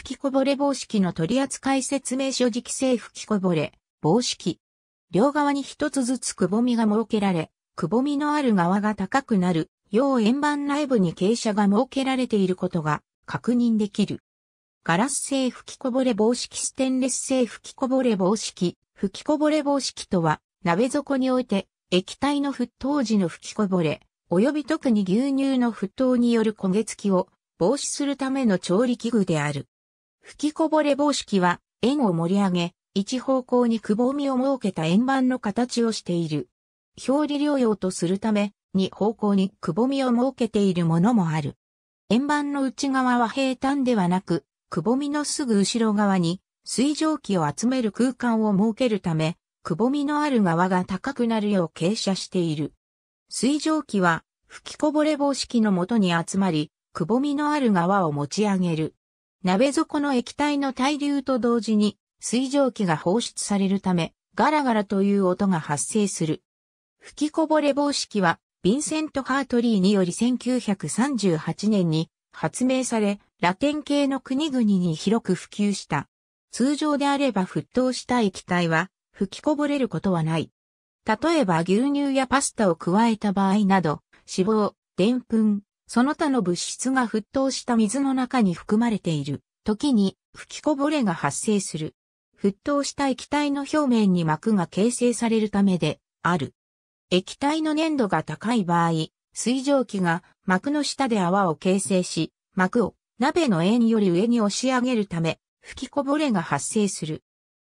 吹きこぼれ防止器の取扱説明書磁気性吹きこぼれ、防止器。両側に一つずつくぼみが設けられ、くぼみのある側が高くなる、要円盤内部に傾斜が設けられていることが確認できる。ガラス製吹きこぼれ防止器ステンレス製吹きこぼれ防止器。吹きこぼれ防止器とは、鍋底において、液体の沸騰時の吹きこぼれ、及び特に牛乳の沸騰による焦げ付きを防止するための調理器具である。吹きこぼれ方式は、円を盛り上げ、一方向にくぼみを設けた円盤の形をしている。表裏療養とするため、二方向にくぼみを設けているものもある。円盤の内側は平坦ではなく、くぼみのすぐ後ろ側に水蒸気を集める空間を設けるため、くぼみのある側が高くなるよう傾斜している。水蒸気は吹きこぼれ方式のもとに集まり、くぼみのある側を持ち上げる。鍋底の液体の対流と同時に水蒸気が放出されるため、ガラガラという音が発生する。吹きこぼれ防止器は、ヴィンセント・ハートリーにより1938年に発明され、ラテン系の国々に広く普及した。通常であれば沸騰した液体は吹きこぼれることはない。例えば牛乳やパスタを加えた場合など、脂肪、澱粉、その他の物質が沸騰した水の中に含まれている時に吹きこぼれが発生する。沸騰した液体の表面に膜が形成されるためである。液体の粘度が高い場合、水蒸気が膜の下で泡を形成し、膜を鍋の円より上に押し上げるため、吹きこぼれが発生する。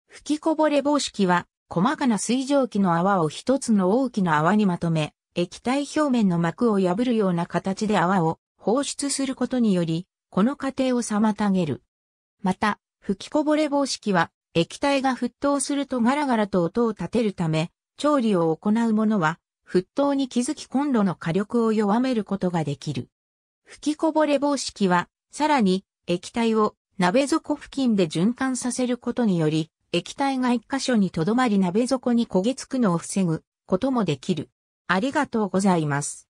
吹きこぼれ方式は、細かな水蒸気の泡を一つの大きな泡にまとめ、液体表面の膜を破るような形で泡を放出することにより、この過程を妨げる。また、吹きこぼれ防止器は、液体が沸騰するとガラガラと音を立てるため、調理を行う者は、沸騰に気づきコンロの火力を弱めることができる。吹きこぼれ防止器は、さらに、液体を鍋底付近で循環させることにより、液体が一箇所にとどまり鍋底に焦げつくのを防ぐこともできる。ありがとうございます。